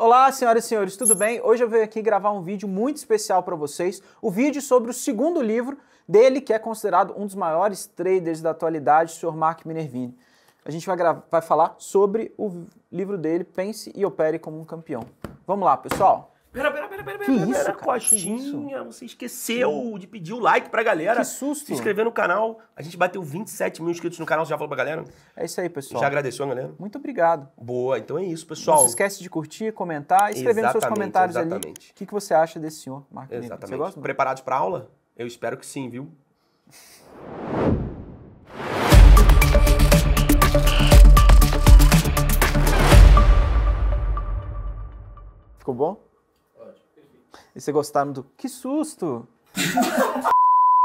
Olá, senhoras e senhores, tudo bem? Hoje eu venho aqui gravar um vídeo muito especial para vocês, o vídeo sobre o segundo livro dele, que é considerado um dos maiores traders da atualidade, o Sr. Mark Minervini. A gente vai, vai falar sobre o livro dele, Pense e Opere como um Campeão. Vamos lá, pessoal! Pera, pera, pera, pera, que pera, isso, pera, cara, Costinha, você esqueceu de pedir o like pra galera. Que susto. Se inscrever no canal. A gente bateu 27 mil inscritos no canal, você já falou pra galera? É isso aí, pessoal. Já agradeceu galera? Muito obrigado. Boa, então é isso, pessoal. Não se esquece de curtir, comentar escrever nos seus comentários exatamente. ali o que, que você acha desse senhor, Marco Exatamente. Você gosta? Preparados pra aula? Eu espero que sim, viu? Ficou bom? E se gostaram do que susto!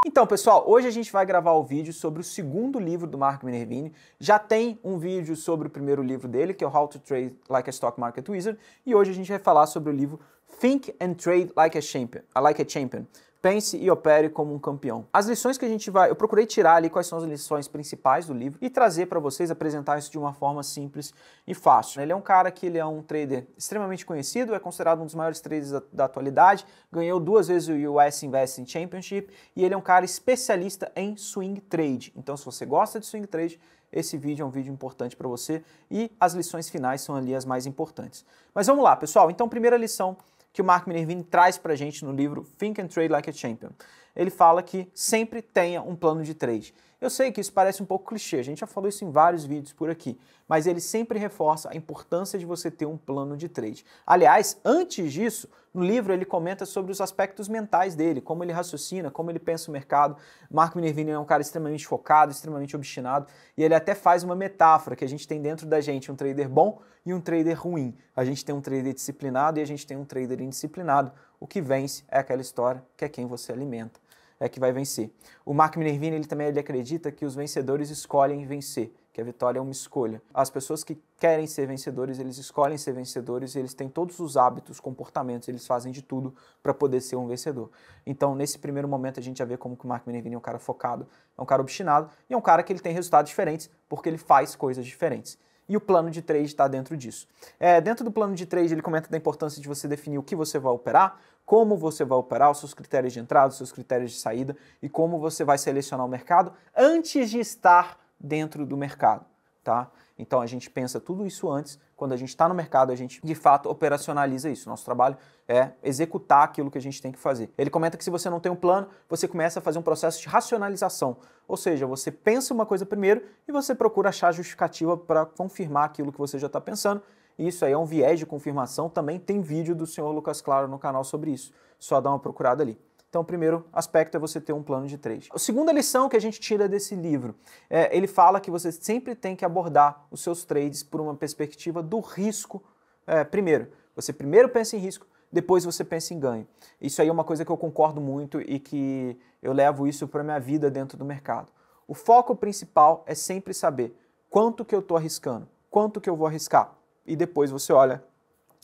Então, pessoal, hoje a gente vai gravar o vídeo sobre o segundo livro do Mark Minervini. Já tem um vídeo sobre o primeiro livro dele, que é o How to Trade Like a Stock Market Wizard, e hoje a gente vai falar sobre o livro Think and Trade Like a Champion. Like a Champion pense e opere como um campeão. As lições que a gente vai, eu procurei tirar ali quais são as lições principais do livro e trazer para vocês apresentar isso de uma forma simples e fácil. Ele é um cara que ele é um trader extremamente conhecido, é considerado um dos maiores traders da, da atualidade, ganhou duas vezes o US Investing Championship e ele é um cara especialista em swing trade. Então, se você gosta de swing trade, esse vídeo é um vídeo importante para você e as lições finais são ali as mais importantes. Mas vamos lá, pessoal. Então, primeira lição que o Mark Minervini traz para a gente no livro Think and Trade Like a Champion ele fala que sempre tenha um plano de trade. Eu sei que isso parece um pouco clichê, a gente já falou isso em vários vídeos por aqui, mas ele sempre reforça a importância de você ter um plano de trade. Aliás, antes disso, no livro ele comenta sobre os aspectos mentais dele, como ele raciocina, como ele pensa o mercado. Marco Minervini é um cara extremamente focado, extremamente obstinado, e ele até faz uma metáfora que a gente tem dentro da gente um trader bom e um trader ruim. A gente tem um trader disciplinado e a gente tem um trader indisciplinado. O que vence é aquela história que é quem você alimenta é que vai vencer. O Mark Minervini ele também ele acredita que os vencedores escolhem vencer, que a vitória é uma escolha. As pessoas que querem ser vencedores, eles escolhem ser vencedores, eles têm todos os hábitos, comportamentos, eles fazem de tudo para poder ser um vencedor. Então, nesse primeiro momento, a gente já vê como que o Mark Minervini é um cara focado, é um cara obstinado e é um cara que ele tem resultados diferentes porque ele faz coisas diferentes e o plano de trade está dentro disso. É, dentro do plano de trade, ele comenta da importância de você definir o que você vai operar, como você vai operar, os seus critérios de entrada, os seus critérios de saída e como você vai selecionar o mercado antes de estar dentro do mercado, tá? Então a gente pensa tudo isso antes, quando a gente está no mercado, a gente de fato operacionaliza isso. Nosso trabalho é executar aquilo que a gente tem que fazer. Ele comenta que se você não tem um plano, você começa a fazer um processo de racionalização, ou seja, você pensa uma coisa primeiro e você procura achar justificativa para confirmar aquilo que você já está pensando isso aí é um viés de confirmação, também tem vídeo do senhor Lucas Claro no canal sobre isso. Só dá uma procurada ali. Então, o primeiro aspecto é você ter um plano de trade. A segunda lição que a gente tira desse livro, é, ele fala que você sempre tem que abordar os seus trades por uma perspectiva do risco é, primeiro. Você primeiro pensa em risco, depois você pensa em ganho. Isso aí é uma coisa que eu concordo muito e que eu levo isso para a minha vida dentro do mercado. O foco principal é sempre saber quanto que eu estou arriscando, quanto que eu vou arriscar e depois você olha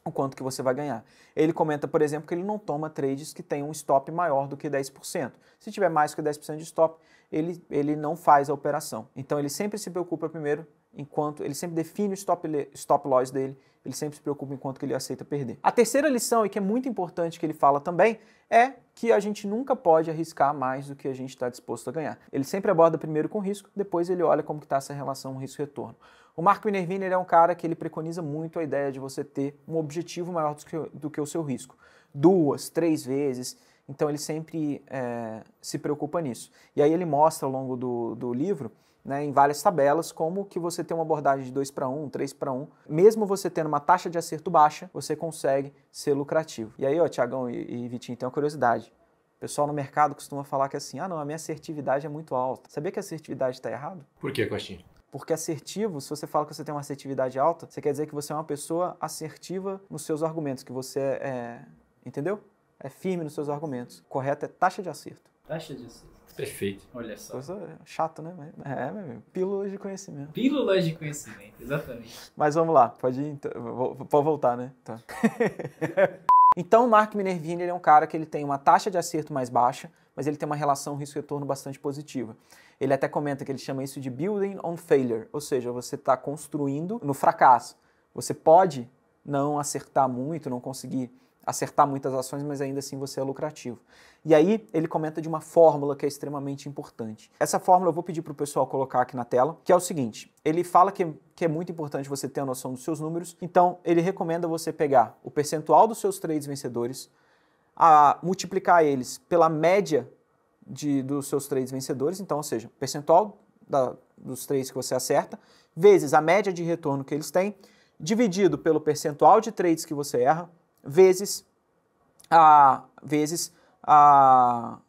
o quanto que você vai ganhar. Ele comenta, por exemplo, que ele não toma trades que tem um stop maior do que 10%. Se tiver mais que 10% de stop, ele, ele não faz a operação. Então ele sempre se preocupa primeiro enquanto ele sempre define o stop, stop loss dele, ele sempre se preocupa enquanto que ele aceita perder. A terceira lição, e que é muito importante que ele fala também, é que a gente nunca pode arriscar mais do que a gente está disposto a ganhar. Ele sempre aborda primeiro com risco, depois ele olha como está essa relação risco-retorno. O Marco Minervini é um cara que ele preconiza muito a ideia de você ter um objetivo maior do que, do que o seu risco. Duas, três vezes, então ele sempre é, se preocupa nisso. E aí ele mostra ao longo do, do livro né, em várias tabelas, como que você tem uma abordagem de 2 para 1, 3 para 1. Mesmo você tendo uma taxa de acerto baixa, você consegue ser lucrativo. E aí, ó, Tiagão e, e Vitinho, tem uma curiosidade. O pessoal no mercado costuma falar que assim, ah não, a minha assertividade é muito alta. Sabia que a assertividade está errado? Por que, Costinha? Porque assertivo, se você fala que você tem uma assertividade alta, você quer dizer que você é uma pessoa assertiva nos seus argumentos, que você é, é entendeu? É firme nos seus argumentos. Correto é taxa de acerto. Taxa de acerto. Perfeito. Olha só. Coisa chata, né? É, meu amigo. Pílulas de conhecimento. Pílulas de conhecimento, exatamente. Mas vamos lá, pode pode então, voltar, né? Tá. então, o Mark Minervini ele é um cara que ele tem uma taxa de acerto mais baixa, mas ele tem uma relação risco-retorno bastante positiva. Ele até comenta que ele chama isso de building on failure, ou seja, você está construindo no fracasso. Você pode não acertar muito, não conseguir acertar muitas ações, mas ainda assim você é lucrativo. E aí ele comenta de uma fórmula que é extremamente importante. Essa fórmula eu vou pedir para o pessoal colocar aqui na tela, que é o seguinte: ele fala que, que é muito importante você ter a noção dos seus números, então ele recomenda você pegar o percentual dos seus trades vencedores, a multiplicar eles pela média de, dos seus trades vencedores, então, ou seja, percentual da, dos três que você acerta, vezes a média de retorno que eles têm, dividido pelo percentual de trades que você erra, vezes a vezes a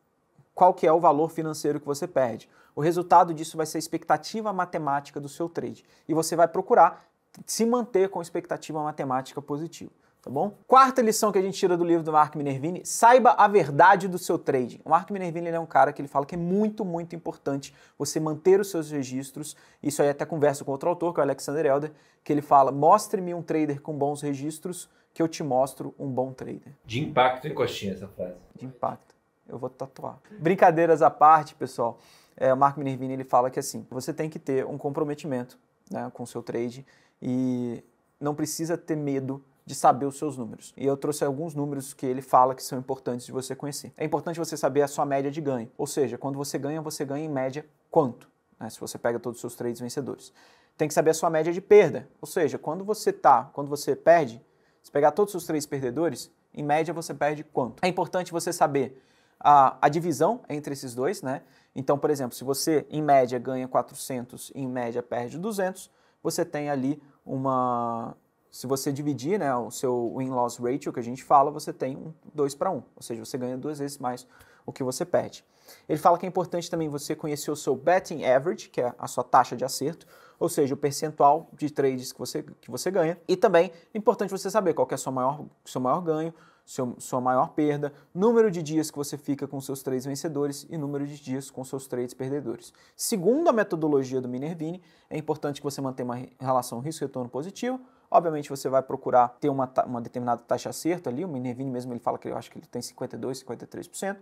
qual que é o valor financeiro que você perde. O resultado disso vai ser a expectativa matemática do seu trade e você vai procurar se manter com expectativa matemática positiva tá bom? Quarta lição que a gente tira do livro do Mark Minervini, saiba a verdade do seu trading. O Mark Minervini é um cara que ele fala que é muito, muito importante você manter os seus registros. Isso aí até conversa com outro autor, que é o Alexander Elder, que ele fala, mostre-me um trader com bons registros que eu te mostro um bom trader. De impacto, em Coxinha, essa frase? De impacto. Eu vou tatuar. Brincadeiras à parte, pessoal. É, o Mark Minervini ele fala que assim, você tem que ter um comprometimento né, com o seu trade e não precisa ter medo de saber os seus números. E eu trouxe alguns números que ele fala que são importantes de você conhecer. É importante você saber a sua média de ganho, ou seja, quando você ganha, você ganha em média quanto, né, se você pega todos os seus trades vencedores. Tem que saber a sua média de perda, ou seja, quando você tá, quando você perde, se pegar todos os três perdedores, em média você perde quanto. É importante você saber a, a, divisão entre esses dois, né? Então, por exemplo, se você em média ganha 400 e em média perde 200, você tem ali uma se você dividir né, o seu win-loss ratio que a gente fala, você tem um 2 para 1, ou seja, você ganha duas vezes mais o que você perde. Ele fala que é importante também você conhecer o seu betting average, que é a sua taxa de acerto, ou seja, o percentual de trades que você, que você ganha. E também é importante você saber qual é o seu maior, seu maior ganho, seu, sua maior perda, número de dias que você fica com seus trades vencedores e número de dias com seus trades perdedores. Segundo a metodologia do Minervini, é importante que você mantenha uma relação risco-retorno positivo Obviamente você vai procurar ter uma, uma determinada taxa acerto ali, o Minervini mesmo ele fala que eu acho que ele tem 52, 53%.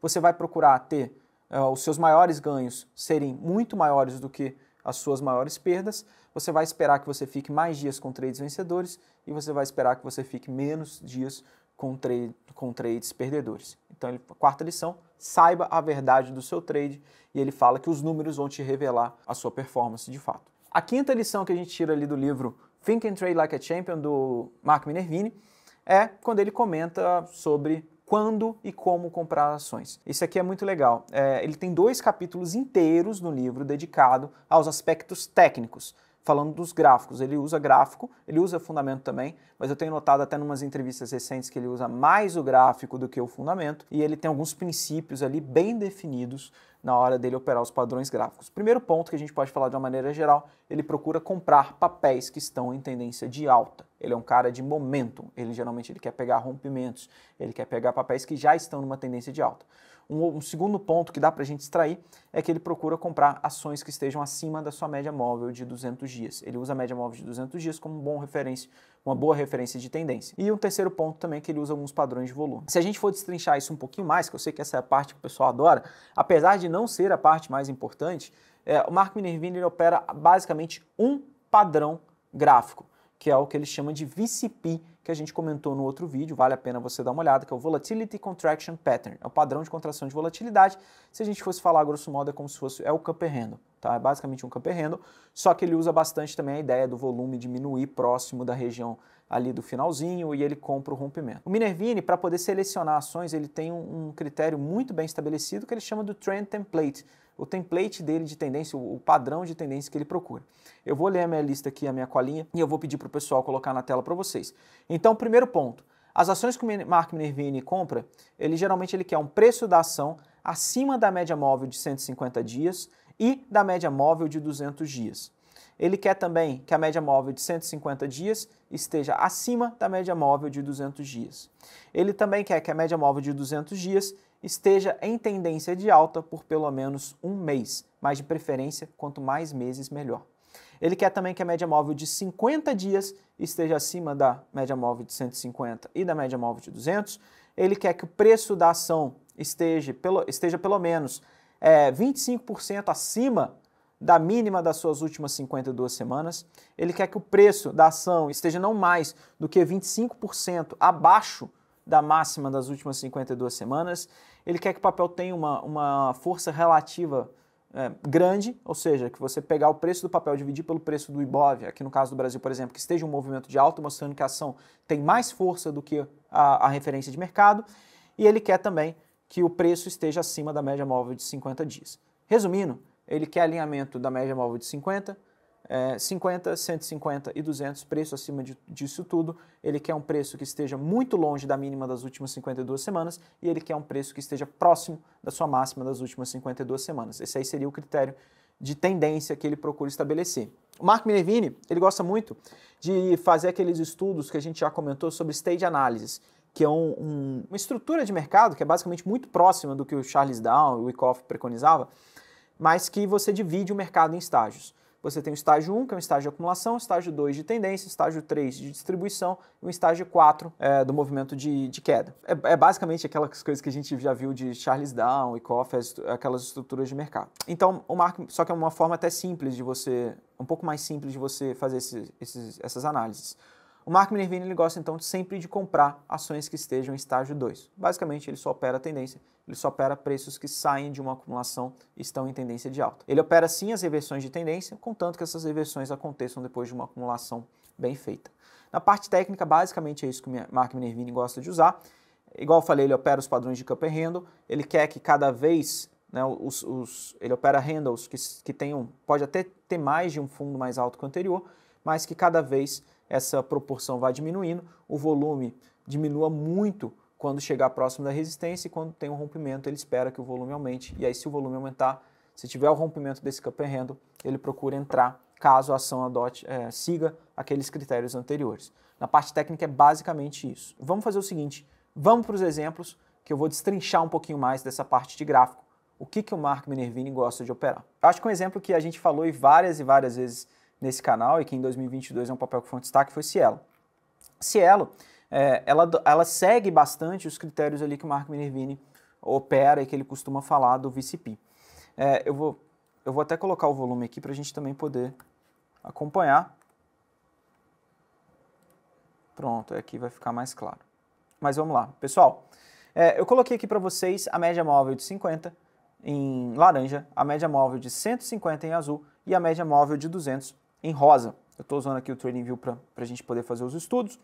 Você vai procurar ter uh, os seus maiores ganhos serem muito maiores do que as suas maiores perdas. Você vai esperar que você fique mais dias com trades vencedores e você vai esperar que você fique menos dias com, com trades perdedores. Então, ele, quarta lição, saiba a verdade do seu trade e ele fala que os números vão te revelar a sua performance de fato. A quinta lição que a gente tira ali do livro Think and Trade Like a Champion, do Marco Minervini, é quando ele comenta sobre quando e como comprar ações. Isso aqui é muito legal. É, ele tem dois capítulos inteiros no livro dedicado aos aspectos técnicos, falando dos gráficos. Ele usa gráfico, ele usa fundamento também, mas eu tenho notado até em umas entrevistas recentes que ele usa mais o gráfico do que o fundamento, e ele tem alguns princípios ali bem definidos na hora dele operar os padrões gráficos. Primeiro ponto que a gente pode falar de uma maneira geral, ele procura comprar papéis que estão em tendência de alta. Ele é um cara de momentum, ele geralmente ele quer pegar rompimentos, ele quer pegar papéis que já estão numa tendência de alta. Um, um segundo ponto que dá para a gente extrair é que ele procura comprar ações que estejam acima da sua média móvel de 200 dias. Ele usa a média móvel de 200 dias como um bom referência, uma boa referência de tendência. E um terceiro ponto também é que ele usa alguns padrões de volume. Se a gente for destrinchar isso um pouquinho mais, que eu sei que essa é a parte que o pessoal adora, apesar de não ser a parte mais importante, é, o Mark Minervini opera basicamente um padrão gráfico que é o que eles chamam de VCP, que a gente comentou no outro vídeo, vale a pena você dar uma olhada, que é o Volatility Contraction Pattern, é o padrão de contração de volatilidade. Se a gente fosse falar grosso modo, é como se fosse é o Camper Handle, tá? É basicamente um Camper Handle, só que ele usa bastante também a ideia do volume diminuir próximo da região ali do finalzinho e ele compra o rompimento. O Minervini, para poder selecionar ações, ele tem um critério muito bem estabelecido que ele chama do Trend Template, o template dele de tendência, o padrão de tendência que ele procura. Eu vou ler a minha lista aqui, a minha colinha, e eu vou pedir para o pessoal colocar na tela para vocês. Então, primeiro ponto, as ações que o Mark Minervini compra, ele geralmente ele quer um preço da ação acima da média móvel de 150 dias e da média móvel de 200 dias. Ele quer também que a média móvel de 150 dias esteja acima da média móvel de 200 dias. Ele também quer que a média móvel de 200 dias esteja em tendência de alta por pelo menos um mês, mas de preferência, quanto mais meses, melhor. Ele quer também que a média móvel de 50 dias esteja acima da média móvel de 150 e da média móvel de 200. Ele quer que o preço da ação esteja pelo, esteja pelo menos é, 25% acima da mínima das suas últimas 52 semanas. Ele quer que o preço da ação esteja não mais do que 25% abaixo da máxima das últimas 52 semanas. Ele quer que o papel tenha uma, uma força relativa é, grande, ou seja, que você pegar o preço do papel dividir pelo preço do Ibov, aqui no caso do Brasil, por exemplo, que esteja um movimento de alta, mostrando que a ação tem mais força do que a, a referência de mercado, e ele quer também que o preço esteja acima da média móvel de 50 dias. Resumindo, ele quer alinhamento da média móvel de 50 é, 50, 150 e 200, preço acima de, disso tudo. Ele quer um preço que esteja muito longe da mínima das últimas 52 semanas e ele quer um preço que esteja próximo da sua máxima das últimas 52 semanas. Esse aí seria o critério de tendência que ele procura estabelecer. O Mark Minervini, ele gosta muito de fazer aqueles estudos que a gente já comentou sobre stage analysis, que é um, um, uma estrutura de mercado que é basicamente muito próxima do que o Charles Down e o Wyckoff preconizava, mas que você divide o mercado em estágios. Você tem o estágio 1, que é um estágio de acumulação, estágio 2 de tendência, estágio 3 de distribuição e o estágio 4 é, do movimento de, de queda. É, é, basicamente aquelas coisas que a gente já viu de Charles Down e Coffey, aquelas estruturas de mercado. Então, o Mark só que é uma forma até simples de você, um pouco mais simples de você fazer esses, esses, essas análises. O Mark Minervini ele gosta então sempre de comprar ações que estejam em estágio 2. Basicamente, ele só opera tendência, ele só opera preços que saem de uma acumulação e estão em tendência de alta. Ele opera sim as reversões de tendência, contanto que essas reversões aconteçam depois de uma acumulação bem feita. Na parte técnica, basicamente é isso que o Mark Minervini gosta de usar. Igual eu falei, ele opera os padrões de Cup Handle, ele quer que cada vez né, os, os, ele opera handles que, que tenham, pode até ter mais de um fundo mais alto que o anterior, mas que cada vez essa proporção vai diminuindo, o volume diminua muito quando chegar próximo da resistência e quando tem um rompimento ele espera que o volume aumente e aí se o volume aumentar, se tiver o rompimento desse cup and handle, ele procura entrar caso a ação adote, é, siga aqueles critérios anteriores. Na parte técnica é basicamente isso. Vamos fazer o seguinte, vamos para os exemplos que eu vou destrinchar um pouquinho mais dessa parte de gráfico, o que, que o Mark Minervini gosta de operar. Eu acho que um exemplo que a gente falou várias e várias vezes nesse canal e que em 2022 é um papel que foi um destaque foi Cielo. Cielo, é, ela, ela segue bastante os critérios ali que o Marco Minervini opera e que ele costuma falar do VCP. É, eu, vou, eu vou até colocar o volume aqui para a gente também poder acompanhar. Pronto, é aqui vai ficar mais claro. Mas vamos lá, pessoal. É, eu coloquei aqui para vocês a média móvel de 50 em laranja, a média móvel de 150 em azul e a média móvel de 200 em rosa. Eu estou usando aqui o TradingView para a gente poder fazer os estudos.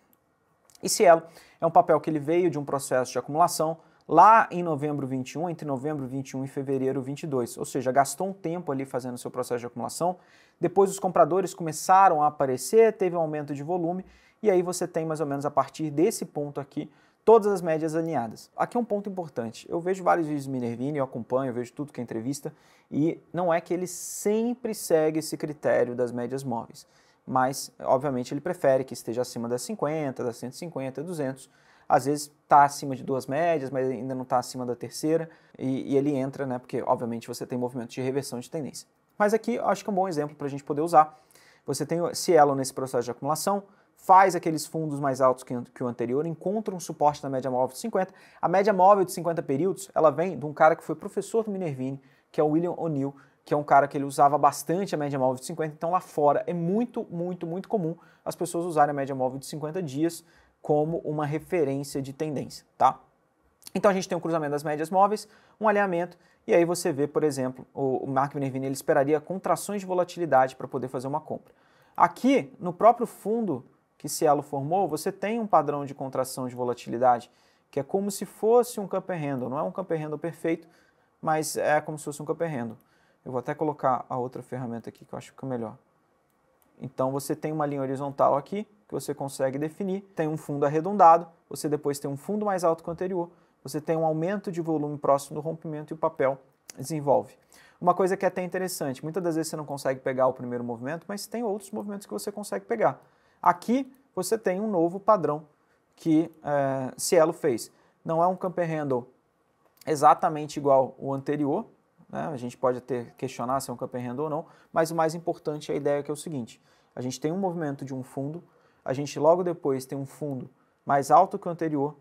E Cielo é um papel que ele veio de um processo de acumulação lá em novembro 21, entre novembro 21 e fevereiro 22, ou seja, gastou um tempo ali fazendo seu processo de acumulação. Depois os compradores começaram a aparecer, teve um aumento de volume e aí você tem mais ou menos a partir desse ponto aqui todas as médias alinhadas. Aqui é um ponto importante. Eu vejo vários vídeos do Minervini, eu acompanho, eu vejo tudo que é entrevista, e não é que ele sempre segue esse critério das médias móveis, mas, obviamente, ele prefere que esteja acima das 50, das 150, 200, às vezes está acima de duas médias, mas ainda não está acima da terceira, e, e, ele entra, né? Porque obviamente você tem movimento de reversão de tendência. Mas aqui acho que é um bom exemplo para a gente poder usar. Você tem cielo nesse processo de acumulação, faz aqueles fundos mais altos que, o anterior, encontra um suporte na média móvel de 50. A média móvel de 50 períodos, ela vem de um cara que foi professor do Minervini, que é o William O'Neill, que é um cara que ele usava bastante a média móvel de 50, então lá fora é muito, muito, muito comum as pessoas usarem a média móvel de 50 dias como uma referência de tendência, tá? Então a gente tem um cruzamento das médias móveis, um alinhamento, e aí você vê, por exemplo, o Mark Minervini, ele esperaria contrações de volatilidade para poder fazer uma compra. Aqui, no próprio fundo que Cielo formou, você tem um padrão de contração de volatilidade, que é como se fosse um camper handle. Não é um camper handle perfeito, mas é como se fosse um camper handle. Eu vou até colocar a outra ferramenta aqui que eu acho que é melhor. Então você tem uma linha horizontal aqui que você consegue definir, tem um fundo arredondado, você depois tem um fundo mais alto que o anterior, você tem um aumento de volume próximo do rompimento e o papel desenvolve. Uma coisa que é até interessante, muitas das vezes você não consegue pegar o primeiro movimento, mas tem outros movimentos que você consegue pegar. Aqui você tem um novo padrão que é, Cielo fez. Não é um camper handle exatamente igual o anterior, né? a gente pode até questionar se é um camper handle ou não, mas o mais importante é a ideia que é o seguinte, a gente tem um movimento de um fundo, a gente logo depois tem um fundo mais alto que o anterior,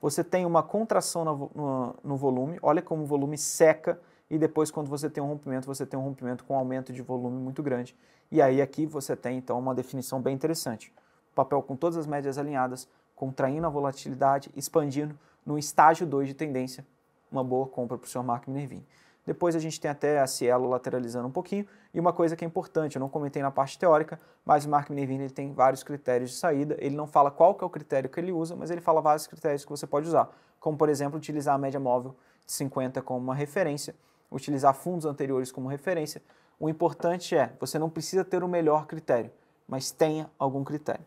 você tem uma contração no, no, no volume, olha como o volume seca, e depois quando você tem um rompimento, você tem um rompimento com um aumento de volume muito grande. E aí aqui você tem então uma definição bem interessante. Papel com todas as médias alinhadas, contraindo a volatilidade, expandindo no estágio 2 de tendência, uma boa compra para o seu Mark Minervini. Depois a gente tem até a Cielo lateralizando um pouquinho, e uma coisa que é importante, eu não comentei na parte teórica, mas o Mark Minervini ele tem vários critérios de saída, ele não fala qual que é o critério que ele usa, mas ele fala vários critérios que você pode usar, como por exemplo, utilizar a média móvel de 50 como uma referência, utilizar fundos anteriores como referência. O importante é, você não precisa ter o melhor critério, mas tenha algum critério.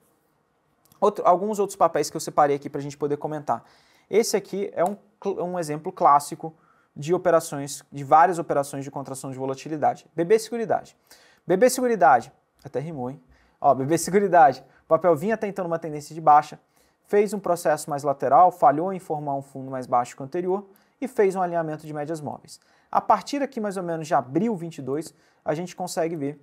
Outro, alguns outros papéis que eu separei aqui para a gente poder comentar. Esse aqui é um, um exemplo clássico de operações, de várias operações de contração de volatilidade. BB Seguridade. BB Seguridade, até rimou, hein? Ó, BB Seguridade, o papel vinha tentando uma tendência de baixa, fez um processo mais lateral, falhou em formar um fundo mais baixo que o anterior e fez um alinhamento de médias móveis. A partir aqui mais ou menos de abril 22, a gente consegue ver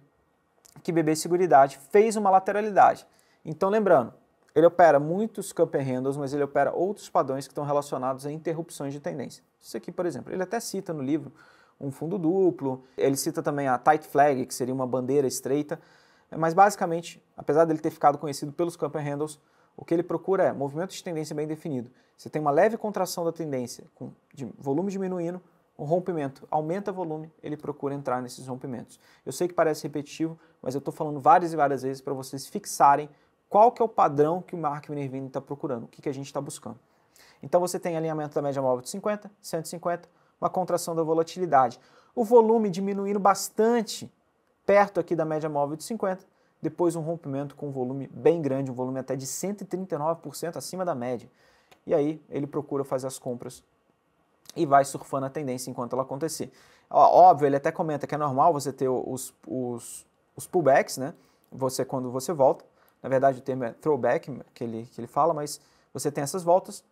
que BB Seguridade fez uma lateralidade. Então lembrando, ele opera muitos camper handles, mas ele opera outros padrões que estão relacionados a interrupções de tendência. Isso aqui, por exemplo, ele até cita no livro um fundo duplo, ele cita também a tight flag, que seria uma bandeira estreita, mas basicamente, apesar dele ter ficado conhecido pelos camper handles, o que ele procura é movimento de tendência bem definido. Você tem uma leve contração da tendência com volume diminuindo, um rompimento, aumenta volume, ele procura entrar nesses rompimentos. Eu sei que parece repetitivo, mas eu estou falando várias e várias vezes para vocês fixarem qual que é o padrão que o Mark Minervini está procurando, o que, que a gente está buscando. Então você tem alinhamento da média móvel de 50, 150, uma contração da volatilidade. O volume diminuindo bastante perto aqui da média móvel de 50, depois um rompimento com um volume bem grande, um volume até de 139% acima da média. E aí ele procura fazer as compras e vai surfando a tendência enquanto ela acontecer. Óbvio, ele até comenta que é normal você ter os, os, os pullbacks, né? Você quando você volta. Na verdade, o termo é throwback que ele, que ele fala, mas você tem essas voltas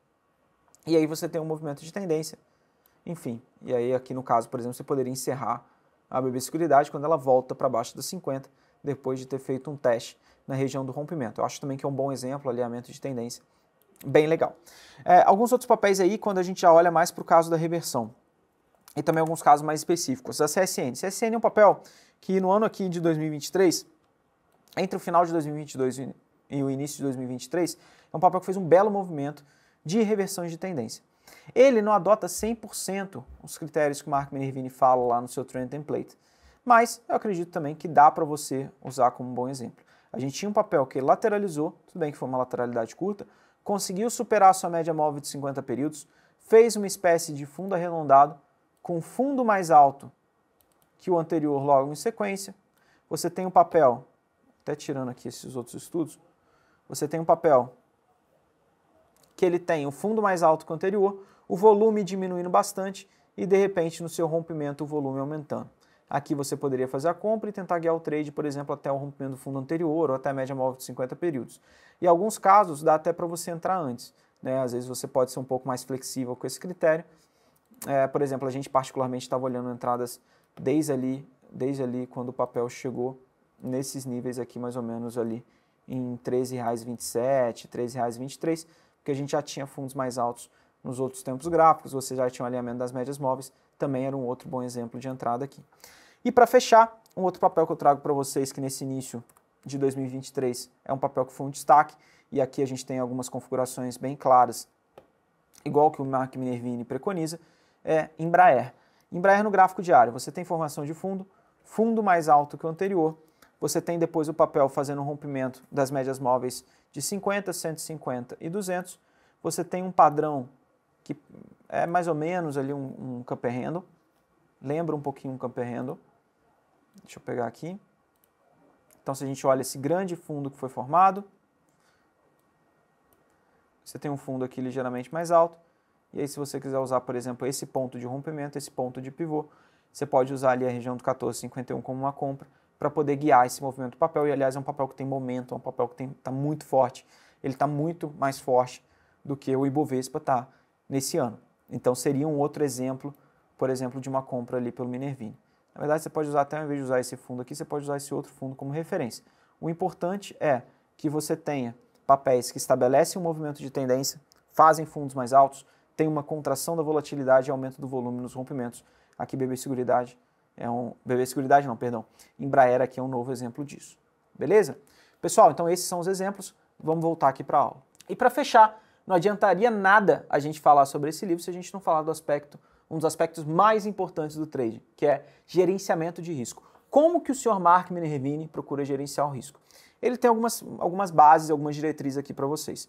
e aí você tem um movimento de tendência. Enfim, e aí aqui no caso, por exemplo, você poderia encerrar a BB quando ela volta para baixo dos 50, depois de ter feito um teste na região do rompimento. Eu acho também que é um bom exemplo, alinhamento de tendência, Bem legal. É, alguns outros papéis aí, quando a gente já olha mais para o caso da reversão. E também alguns casos mais específicos. A CSN. CSN é um papel que no ano aqui de 2023, entre o final de 2022 e o início de 2023, é um papel que fez um belo movimento de reversões de tendência. Ele não adota 100% os critérios que o Mark Minervini fala lá no seu Trend Template, mas eu acredito também que dá para você usar como um bom exemplo. A gente tinha um papel que lateralizou, tudo bem que foi uma lateralidade curta, conseguiu superar sua média móvel de 50 períodos, fez uma espécie de fundo arredondado com fundo mais alto que o anterior logo em sequência. Você tem um papel, até tirando aqui esses outros estudos, você tem um papel que ele tem o um fundo mais alto que o anterior, o volume diminuindo bastante e de repente no seu rompimento o volume aumentando. Aqui você poderia fazer a compra e tentar guiar o trade, por exemplo, até o rompimento do fundo anterior ou até a média móvel de 50 períodos. Em alguns casos, dá até para você entrar antes. Né? Às vezes você pode ser um pouco mais flexível com esse critério. É, por exemplo, a gente particularmente estava olhando entradas desde ali, desde ali quando o papel chegou nesses níveis aqui, mais ou menos ali em R$13,27, R$13,23, porque a gente já tinha fundos mais altos nos outros tempos gráficos, você já tinha um alinhamento das médias móveis, também era um outro bom exemplo de entrada aqui. E para fechar, um outro papel que eu trago para vocês, que nesse início de 2023 é um papel que foi um destaque, e aqui a gente tem algumas configurações bem claras, igual que o Mark Minervini preconiza, é Embraer. Embraer no gráfico diário, você tem formação de fundo, fundo mais alto que o anterior, você tem depois o papel fazendo um rompimento das médias móveis de 50, 150 e 200, você tem um padrão que é mais ou menos ali um, um camper handle. Lembra um pouquinho um camper handle. Deixa eu pegar aqui. Então, se a gente olha esse grande fundo que foi formado, você tem um fundo aqui ligeiramente mais alto. E aí, se você quiser usar, por exemplo, esse ponto de rompimento, esse ponto de pivô, você pode usar ali a região do 1451 como uma compra para poder guiar esse movimento do papel. E, aliás, é um papel que tem momento, é um papel que está muito forte. Ele está muito mais forte do que o Ibovespa está nesse ano. Então seria um outro exemplo, por exemplo, de uma compra ali pelo Minervini. Na verdade, você pode usar até, ao invés de usar esse fundo aqui, você pode usar esse outro fundo como referência. O importante é que você tenha papéis que estabelecem um movimento de tendência, fazem fundos mais altos, tem uma contração da volatilidade e aumento do volume nos rompimentos. Aqui BB Seguridade é um BB Seguridade não, perdão. Embraer aqui é um novo exemplo disso. Beleza? Pessoal, então esses são os exemplos. Vamos voltar aqui para a aula. E para fechar, não adiantaria nada a gente falar sobre esse livro se a gente não falar do aspecto, um dos aspectos mais importantes do trading, que é gerenciamento de risco. Como que o senhor Mark Minervini procura gerenciar o risco? Ele tem algumas, algumas bases, algumas diretrizes aqui para vocês.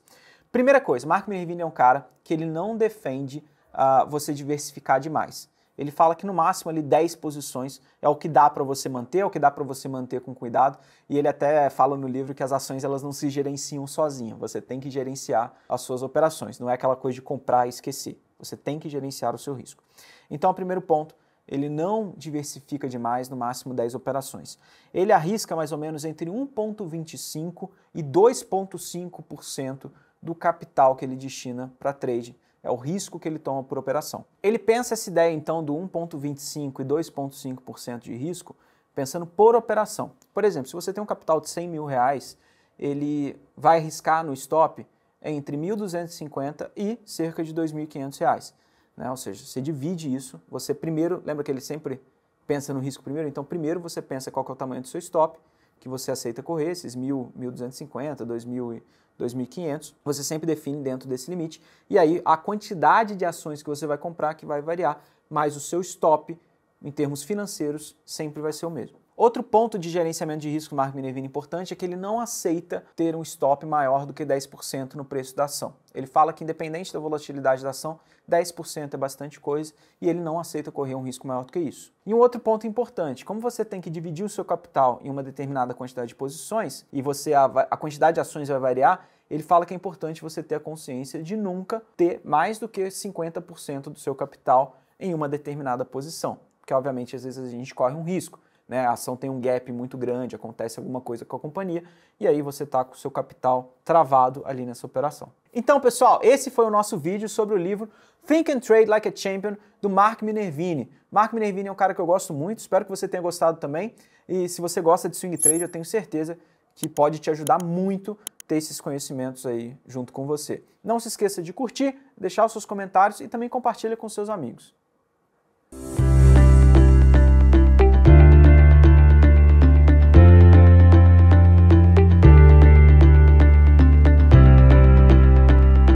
Primeira coisa, Mark Minervini é um cara que ele não defende uh, você diversificar demais ele fala que no máximo ali 10 posições é o que dá para você manter, é o que dá para você manter com cuidado, e ele até fala no livro que as ações elas não se gerenciam sozinha. você tem que gerenciar as suas operações, não é aquela coisa de comprar e esquecer. Você tem que gerenciar o seu risco. Então, o primeiro ponto, ele não diversifica demais, no máximo 10 operações. Ele arrisca mais ou menos entre 1,25% e 2,5% do capital que ele destina para trade é o risco que ele toma por operação. Ele pensa essa ideia então do 1,25% e 2,5% de risco, pensando por operação. Por exemplo, se você tem um capital de 100 mil reais, ele vai arriscar no stop entre 1.250 e cerca de 2.500 reais. Né? Ou seja, você divide isso, você primeiro, lembra que ele sempre pensa no risco primeiro? Então primeiro você pensa qual é o tamanho do seu stop, que você aceita correr, esses 1.000, 1.250, 2.000 2.500, você sempre define dentro desse limite. E aí a quantidade de ações que você vai comprar que vai variar, mas o seu stop em termos financeiros sempre vai ser o mesmo. Outro ponto de gerenciamento de risco do Marco Minervino importante é que ele não aceita ter um stop maior do que 10% no preço da ação. Ele fala que, independente da volatilidade da ação, 10% é bastante coisa e ele não aceita correr um risco maior do que isso. E um outro ponto importante: como você tem que dividir o seu capital em uma determinada quantidade de posições e você a, a quantidade de ações vai variar, ele fala que é importante você ter a consciência de nunca ter mais do que 50% do seu capital em uma determinada posição, porque obviamente às vezes a gente corre um risco né, a ação tem um gap muito grande, acontece alguma coisa com a companhia, e aí você está com o seu capital travado ali nessa operação. Então, pessoal, esse foi o nosso vídeo sobre o livro Think and Trade Like a Champion, do Mark Minervini. Mark Minervini é um cara que eu gosto muito, espero que você tenha gostado também. E se você gosta de swing trade, eu tenho certeza que pode te ajudar muito ter esses conhecimentos aí junto com você. Não se esqueça de curtir, deixar os seus comentários e também compartilha com seus amigos.